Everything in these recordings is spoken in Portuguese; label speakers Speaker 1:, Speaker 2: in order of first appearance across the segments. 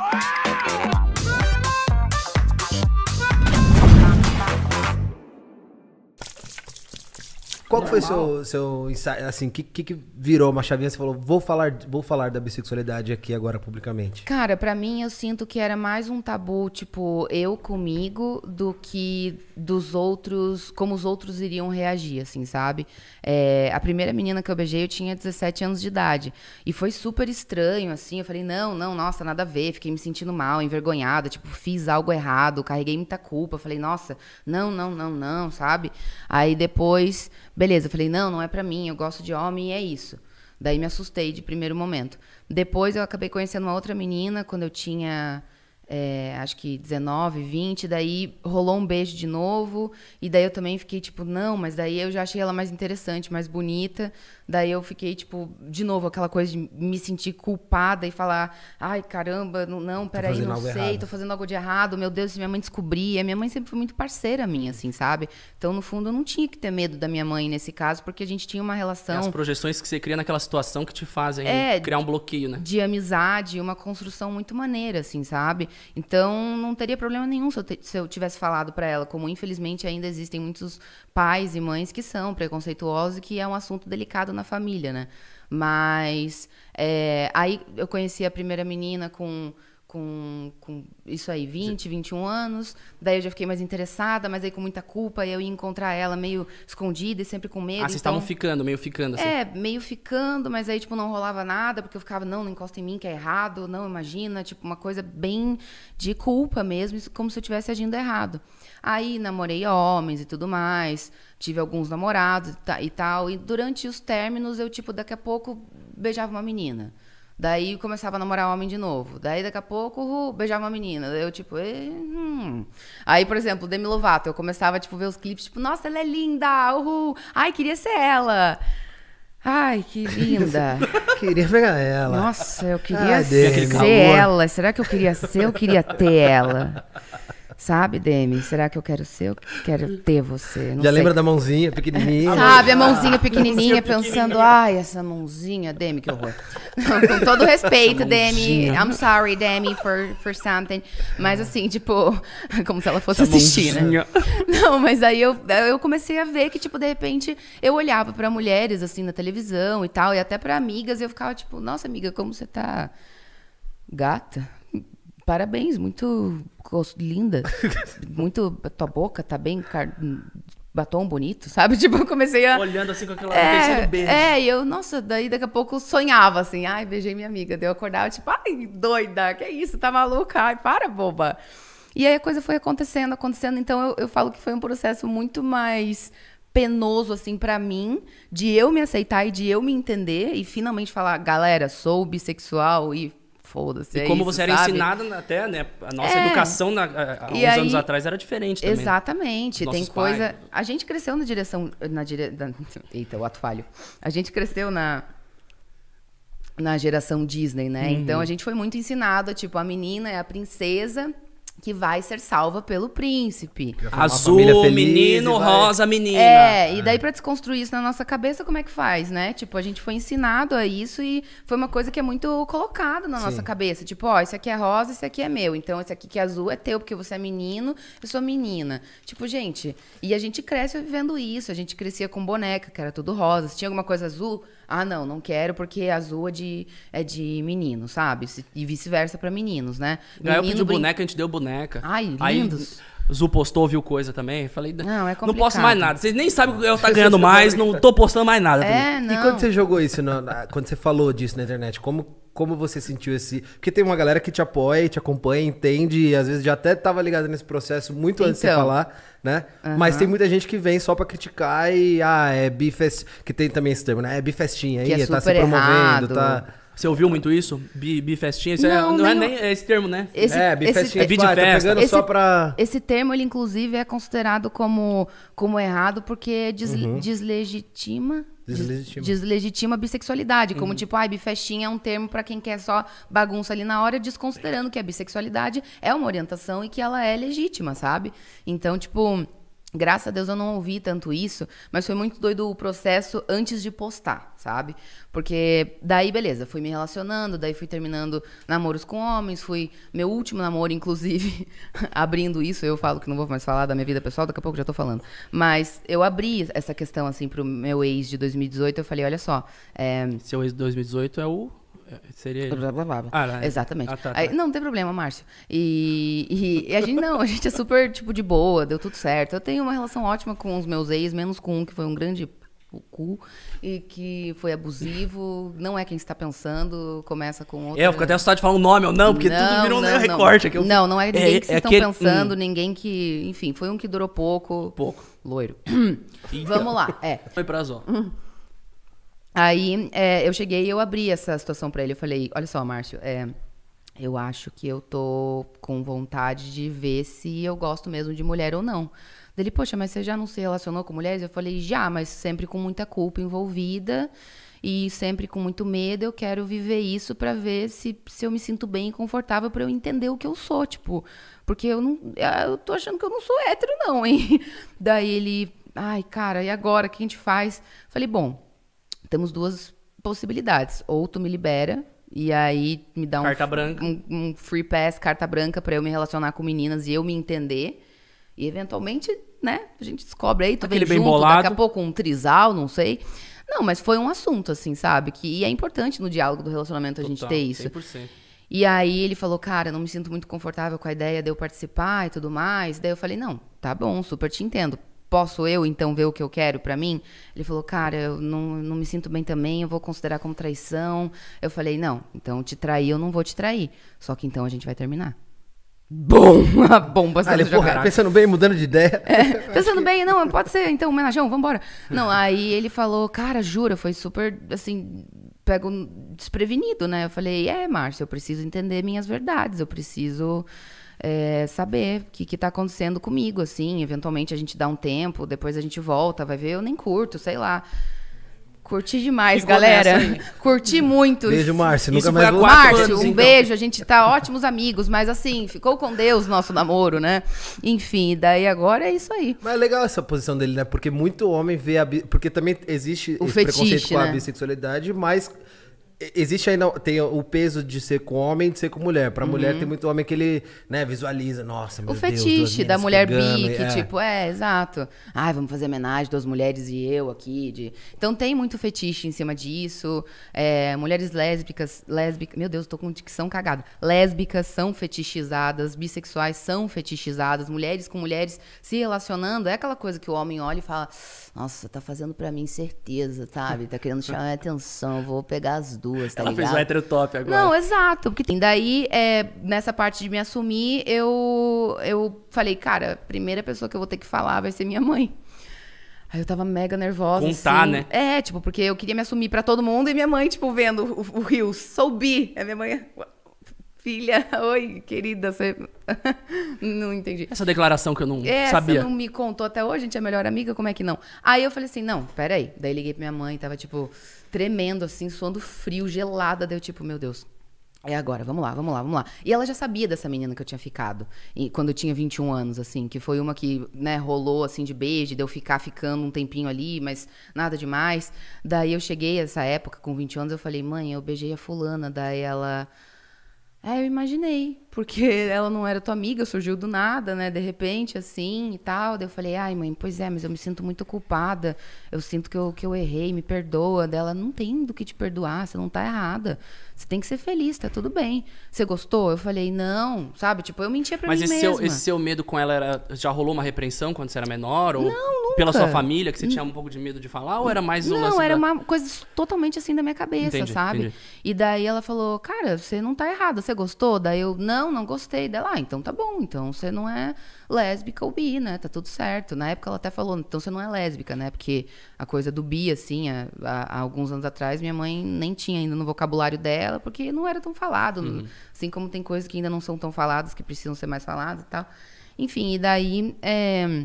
Speaker 1: Ah! Qual foi seu seu insight, assim, que, que virou uma chavinha? Você falou, vou falar, vou falar da bissexualidade aqui agora publicamente. Cara, para mim eu sinto que era mais um tabu, tipo, eu comigo do que dos outros, como os outros iriam reagir, assim, sabe? É, a primeira menina que eu beijei eu tinha 17 anos de idade e foi super estranho, assim. Eu falei, não, não, nossa, nada a ver. Fiquei me sentindo mal, envergonhada, tipo, fiz algo errado, carreguei muita culpa. Falei, nossa, não, não, não, não, sabe? Aí depois Beleza, eu falei, não, não é para mim, eu gosto de homem e é isso. Daí me assustei de primeiro momento. Depois eu acabei conhecendo uma outra menina quando eu tinha é, acho que 19, 20, daí rolou um beijo de novo, e daí eu também fiquei tipo, não, mas daí eu já achei ela mais interessante, mais bonita, daí eu fiquei tipo, de novo, aquela coisa de me sentir culpada e falar, ai caramba, não, não peraí, não sei, errado. tô fazendo algo de errado, meu Deus, se minha mãe descobrir, a minha mãe sempre foi muito parceira minha, assim, sabe? Então, no fundo, eu não tinha que ter medo da minha mãe nesse caso, porque a gente tinha uma relação... É as projeções que você cria naquela situação que te fazem é, criar um bloqueio, né? De amizade, uma construção muito maneira, assim, sabe? Então, não teria problema nenhum se eu, te, se eu tivesse falado para ela, como infelizmente ainda existem muitos pais e mães que são preconceituosos e que é um assunto delicado na família, né? Mas é, aí eu conheci a primeira menina com com, com isso aí, 20, Sim. 21 anos. Daí eu já fiquei mais interessada, mas aí com muita culpa, eu ia encontrar ela meio escondida e sempre com medo. Ah, vocês então... estavam ficando, meio ficando assim. É, meio ficando, mas aí, tipo, não rolava nada, porque eu ficava, não, não encosta em mim, que é errado, não, imagina, tipo, uma coisa bem de culpa mesmo, como se eu estivesse agindo errado. Aí namorei homens e tudo mais, tive alguns namorados e tal, e durante os términos eu, tipo, daqui a pouco beijava uma menina. Daí começava a namorar um homem de novo. Daí daqui a pouco uh, beijava uma menina. Daí eu, tipo, e, hum. Aí, por exemplo, Demi Lovato, eu começava, tipo, ver os clipes, tipo, nossa, ela é linda! Uhul! Ai, queria ser ela! Ai, que linda. queria pegar ela. Nossa, eu ah, queria ser ela. Será que eu queria ser? Eu queria ter ela. Sabe, Demi? Será que eu quero ser? Eu quero ter você. Não Já sei. lembra da mãozinha pequenininha? Sabe, a mãozinha pequenininha, pensando, pequenininha. ai, essa mãozinha, Demi, que horror com todo respeito, Demi. I'm sorry, Demi, for, for something. Mas assim, tipo, como se ela fosse assistir, né? Não, mas aí eu, eu comecei a ver que, tipo, de repente, eu olhava para mulheres, assim, na televisão e tal, e até para amigas, e eu ficava, tipo, nossa, amiga, como você tá gata. Parabéns, muito linda. Muito. Tua boca tá bem batom bonito, sabe? Tipo, eu comecei a. Olhando assim com aquela. É, beijo. é, e eu, nossa, daí daqui a pouco eu sonhava assim, ai, beijei minha amiga. Daí eu acordava, tipo, ai, doida, que é isso, tá maluca? Ai, para, boba. E aí a coisa foi acontecendo, acontecendo. Então eu, eu falo que foi um processo muito mais penoso, assim, para mim, de eu me aceitar e de eu me entender e finalmente falar, galera, sou bissexual e foda-se. E é como isso, você era sabe? ensinada até, né? A nossa é. educação na, há uns aí, anos atrás era diferente também. Exatamente. Tem coisa. A gente cresceu na direção. Na dire... Eita, o ato falho. A gente cresceu na. Na geração Disney, né? Uhum. Então a gente foi muito ensinada, tipo, a menina é a princesa que vai ser salva pelo príncipe. Azul, feliz, menino, vai... rosa, menina. É, e é. daí para desconstruir isso na nossa cabeça, como é que faz, né? Tipo, a gente foi ensinado a isso e foi uma coisa que é muito colocada na Sim. nossa cabeça. Tipo, ó, esse aqui é rosa, esse aqui é meu. Então, esse aqui que é azul é teu, porque você é menino, eu sou menina. Tipo, gente, e a gente cresce vivendo isso. A gente crescia com boneca, que era tudo rosa. Se tinha alguma coisa azul, ah, não, não quero porque azul é de, é de menino, sabe? E vice-versa para meninos, né? Menino eu pedi brin... boneca, a gente deu boneca. Ai, lindos. Aí, Zu postou, viu coisa também. Falei, não, é complicado. não posso mais nada. Vocês nem sabem que eu tá ganhando mais, não tô postando mais nada. É, não. E quando você jogou isso, na, quando você falou disso na internet, como como você sentiu esse. Porque tem uma galera que te apoia, te acompanha, entende, e às vezes já até estava ligada nesse processo muito antes de de então. falar, né? Mas tem muita gente que vem só para criticar e. Ah, é bifest. Que tem também esse termo, né? É bifestinha é aí, é tá se promovendo, errado. tá. Você ouviu muito isso? Bi, bifestinha? não, é, não, não, é nem é esse termo, né? Esse, é, bifestinha. Esse, tipo, ah, tá festa. Esse, só pra... esse termo, ele inclusive é considerado como, como errado porque uhum. deslegitima... Deslegitima. Deslegitima a bissexualidade. Como, uhum. tipo, ai, ah, bifestinha é um termo para quem quer só bagunça ali na hora, desconsiderando que a bissexualidade é uma orientação e que ela é legítima, sabe? Então, tipo, Graças a Deus eu não ouvi tanto isso, mas foi muito doido o processo antes de postar, sabe? Porque daí, beleza, fui me relacionando, daí fui terminando namoros com homens, fui. Meu último namoro, inclusive, abrindo isso, eu falo que não vou mais falar da minha vida pessoal, daqui a pouco já tô falando. Mas eu abri essa questão, assim, pro meu ex de 2018, eu falei, olha só. É... Seu ex de 2018 é o Seria. Blablabla. Ah, não, é. Exatamente. Ah, tá, tá. Aí, não, não tem problema, Márcio. E, e, e, a gente não, a gente é super, tipo, de boa, deu tudo certo. Eu tenho uma relação ótima com os meus ex, menos com um que foi um grande o cu e que foi abusivo, não é quem está pensando, começa com outro. É, eu fico até assustado de falar um nome ou não, porque não, tudo virou não, um não. recorte aqui. Eu... Não, não é, é ninguém é, que é, estão aquele... Hum. pensando, hum. ninguém que. Enfim, foi um que durou pouco. Pouco. Loiro. Vamos lá. É. Foi pra Zó. Hum. Aí é, eu cheguei e eu abri essa situação para ele. Eu falei, olha só, Márcio, é, eu acho que eu tô com vontade de ver se eu gosto mesmo de mulher ou não. Ele, poxa, mas você já não se relacionou com mulheres? Eu falei, já, mas sempre com muita culpa envolvida e sempre com muito medo. Eu quero viver isso para ver se, se eu me sinto bem e confortável para eu entender o que eu sou, tipo, porque eu não, eu tô achando que eu não sou hétero não, hein? Daí ele, ai, cara, e agora o que a gente faz? falei, bom, temos duas possibilidades. Ou tu me libera e aí me dá um, um, um, free pass, carta branca para eu me relacionar com meninas e eu me entender. E eventualmente, né, a gente descobre aí, tu Aquele vem bem junto, bolado. daqui a pouco um trisal, não sei. Não, mas foi um assunto, assim, sabe? Que, e é importante no diálogo do relacionamento a gente ter isso. 100%. E aí ele falou, cara, não me sinto muito confortável com a ideia de eu participar e tudo mais. Daí eu falei, não, tá bom, super te entendo posso eu então ver o que eu quero para mim? Ele falou, cara, eu não, não me sinto bem também, eu vou considerar como traição. Eu falei, não, então te trair eu não vou te trair. Só que então a gente vai terminar. Bom! A bomba sendo ah, ele, porra, Pensando bem, mudando de ideia. É, pensando bem, não, pode ser, então, Vamos vambora. Não, aí ele falou, cara, jura, foi super, assim, pego desprevenido, né? Eu falei, é, Márcio, eu preciso entender minhas verdades, eu preciso é, saber o que, que tá acontecendo comigo, assim. Eventualmente a gente dá um tempo, depois a gente volta, vai ver, eu nem curto, sei lá. Curti demais, galera. Curti muito. Beijo, Márcio. Nunca mais vou Márcio, anos, um então. beijo. A gente tá ótimos amigos, mas assim, ficou com Deus nosso namoro, né? Enfim, daí agora é isso aí. Mas é legal essa posição dele, né? Porque muito homem vê a. Porque também existe o esse fetiche, preconceito com a né? bissexualidade, mas Existe ainda tem o peso de ser com homem e de ser com mulher. Pra uhum. mulher tem muito homem que ele, né, visualiza, nossa, meu O Deus, fetiche da mulher pegando, bi, que é. tipo, é, exato. Ai, vamos fazer homenagem, duas mulheres e eu aqui. De... Então tem muito fetiche em cima disso. É, mulheres lésbicas, lésbica Meu Deus, tô com dicção cagada. Lésbicas são fetichizadas, bissexuais são fetichizadas, mulheres com mulheres se relacionando. É aquela coisa que o homem olha e fala: Nossa, tá fazendo pra mim certeza, sabe? Tá querendo chamar atenção, vou pegar as duas duas, tá Ela ligado? fez o hétero top agora. Não, exato. Porque daí, é, nessa parte de me assumir, eu, eu falei, cara, a primeira pessoa que eu vou ter que falar vai ser minha mãe. Aí eu tava mega nervosa. Contar, assim. né? É, tipo, porque eu queria me assumir para todo mundo e minha mãe, tipo, vendo o rio soube É minha mãe. É filha, oi, querida, você. não entendi. Essa declaração que eu não Essa sabia. não me contou até hoje, a gente é melhor amiga, como é que não? Aí eu falei assim: não, peraí. Daí liguei pra minha mãe, tava tipo tremendo, assim, suando frio, gelada. Deu tipo, meu Deus, é agora, vamos lá, vamos lá, vamos lá. E ela já sabia dessa menina que eu tinha ficado, e, quando eu tinha 21 anos, assim, que foi uma que, né, rolou, assim, de beijo, de eu ficar ficando um tempinho ali, mas nada demais. Daí eu cheguei essa época, com 20 anos, eu falei, mãe, eu beijei a fulana. Daí ela, é, eu imaginei porque ela não era tua amiga, surgiu do nada, né? De repente, assim e tal. Daí eu falei, ai, mãe, pois é, mas eu me sinto muito culpada. Eu sinto que eu, que eu errei, me perdoa. Dela, não tem do que te perdoar, você não tá errada. Você tem que ser feliz, tá tudo bem. Você gostou? Eu falei, não, sabe? Tipo, eu mentia pra mas mim esse mesma. Mas esse seu medo com ela era. Já rolou uma repreensão quando você era menor? Ou não, nunca. pela sua família, que você tinha um pouco de medo de falar? Ou era mais um Não, era da... uma coisa totalmente assim da minha cabeça, entendi, sabe? Entendi. E daí ela falou, cara, você não tá errada, você gostou? Daí eu, não não, não gostei dela. Ah, então tá bom, então você não é lésbica ou bi, né? Tá tudo certo. Na época ela até falou, então você não é lésbica, né? Porque a coisa do bi, assim, é, há, há alguns anos atrás, minha mãe nem tinha ainda no vocabulário dela, porque não era tão falado. Uhum. Assim como tem coisas que ainda não são tão faladas, que precisam ser mais faladas e tal. Enfim, e daí. É...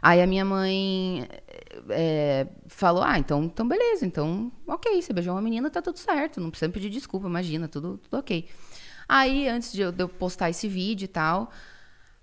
Speaker 1: Aí a minha mãe é, falou: Ah, então, então beleza, então ok, você beijou uma menina, tá tudo certo, não precisa pedir desculpa, imagina, tudo, tudo ok. Aí, antes de eu, de eu postar esse vídeo e tal,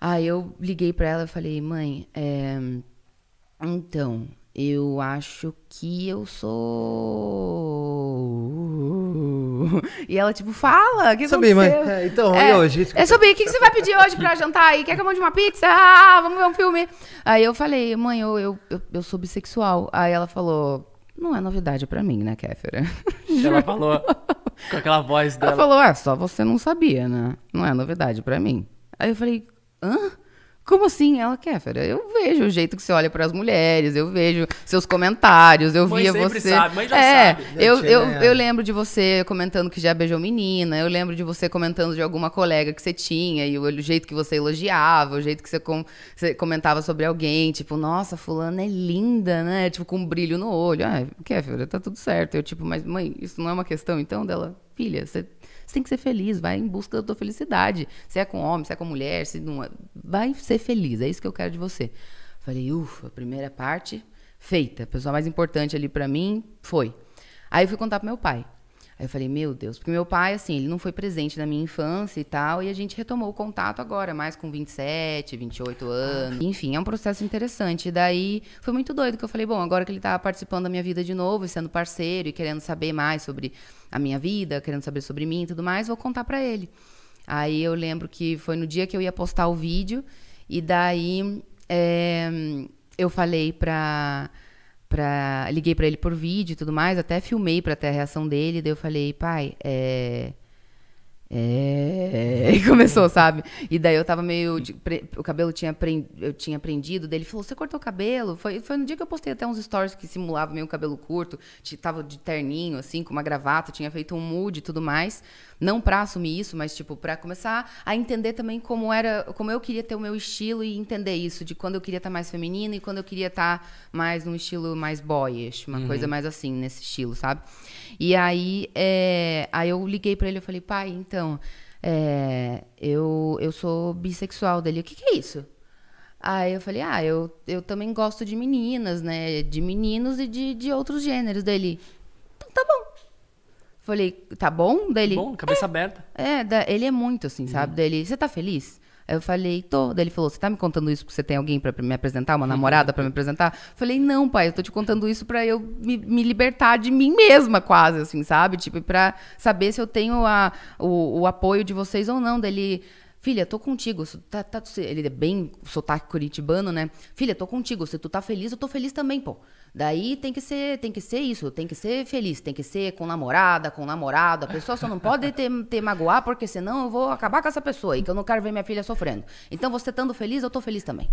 Speaker 1: aí eu liguei para ela e falei, mãe, é... então, eu acho que eu sou. E ela, tipo, fala, o que Sabi, aconteceu? Mãe. É, então, é, e hoje? É sobre o que, que você vai pedir hoje pra jantar aí? Quer que eu mande uma pizza? Ah, ah, ah, vamos ver um filme. Aí eu falei, mãe, eu, eu, eu, eu sou bissexual. Aí ela falou, não é novidade pra mim, né, Kéfera? Ela falou. Com aquela voz dela. Ela falou, ah, só você não sabia, né? Não é novidade para mim. Aí eu falei, hã? Como assim? Ela, Kéfera, eu vejo o jeito que você olha para as mulheres, eu vejo seus comentários, eu mãe via você. Sabe, mãe já é, sabe. Eu, eu, eu lembro de você comentando que já beijou menina, eu lembro de você comentando de alguma colega que você tinha, e o, o jeito que você elogiava, o jeito que você, com, você, comentava sobre alguém, tipo, nossa, fulana é linda, né? Tipo, com um brilho no olho. Ah, Kéfera, tá tudo certo. Eu, tipo, mas mãe, isso não é uma questão então dela? Filha, você você tem que ser feliz, vai em busca da tua felicidade. Se é com homem, se é com mulher, se não é. Vai ser feliz, é isso que eu quero de você. Falei, ufa, a primeira parte feita. A pessoa mais importante ali para mim foi. Aí eu fui contar pro meu pai. Aí eu falei, meu Deus, porque meu pai, assim, ele não foi presente na minha infância e tal, e a gente retomou o contato agora, mais com 27, 28 anos. Ah. Enfim, é um processo interessante. E daí foi muito doido que eu falei, bom, agora que ele tá participando da minha vida de novo, e sendo parceiro e querendo saber mais sobre a minha vida, querendo saber sobre mim e tudo mais, vou contar para ele. Aí eu lembro que foi no dia que eu ia postar o vídeo, e daí é, eu falei pra Pra, liguei para ele por vídeo e tudo mais, até filmei para ter a reação dele. Daí eu falei, pai, é, é... E começou, sabe? E daí eu tava meio. De... O cabelo tinha eu tinha prendido. dele. ele falou: Você cortou o cabelo? Foi... Foi no dia que eu postei até uns stories que simulava meio cabelo curto. Tava de terninho, assim, com uma gravata. Tinha feito um mood e tudo mais. Não pra assumir isso, mas, tipo, pra começar a entender também como era. Como eu queria ter o meu estilo e entender isso. De quando eu queria estar tá mais feminina e quando eu queria estar tá mais num estilo mais boyish. Uma uhum. coisa mais assim, nesse estilo, sabe? E aí, é, aí eu liguei para ele e falei, pai, então, é, eu, eu sou bissexual dele. O que, que é isso? Aí eu falei, ah, eu, eu também gosto de meninas, né? De meninos e de, de outros gêneros. dele então tá bom. Falei, tá bom? dele bom, cabeça é, aberta. É, da, ele é muito assim, uhum. sabe? dele você tá feliz? eu falei, tô. Daí ele falou, você tá me contando isso porque você tem alguém para me apresentar, uma namorada para me apresentar? Eu falei, não, pai, eu tô te contando isso para eu me, me, libertar de mim mesma, quase, assim, sabe? Tipo, para saber se eu tenho a, o, o apoio de vocês ou não. Daí ele Filha, tô contigo. Tá, tá, ele é bem sotaque curitibano, né? Filha, tô contigo. Se tu tá feliz, eu tô feliz também, pô. Daí tem que ser, tem que ser isso, tem que ser feliz, tem que ser com namorada, com namorado. A pessoa só não pode ter, ter magoar, porque senão eu vou acabar com essa pessoa e que eu não quero ver minha filha sofrendo. Então, você estando feliz, eu tô feliz também.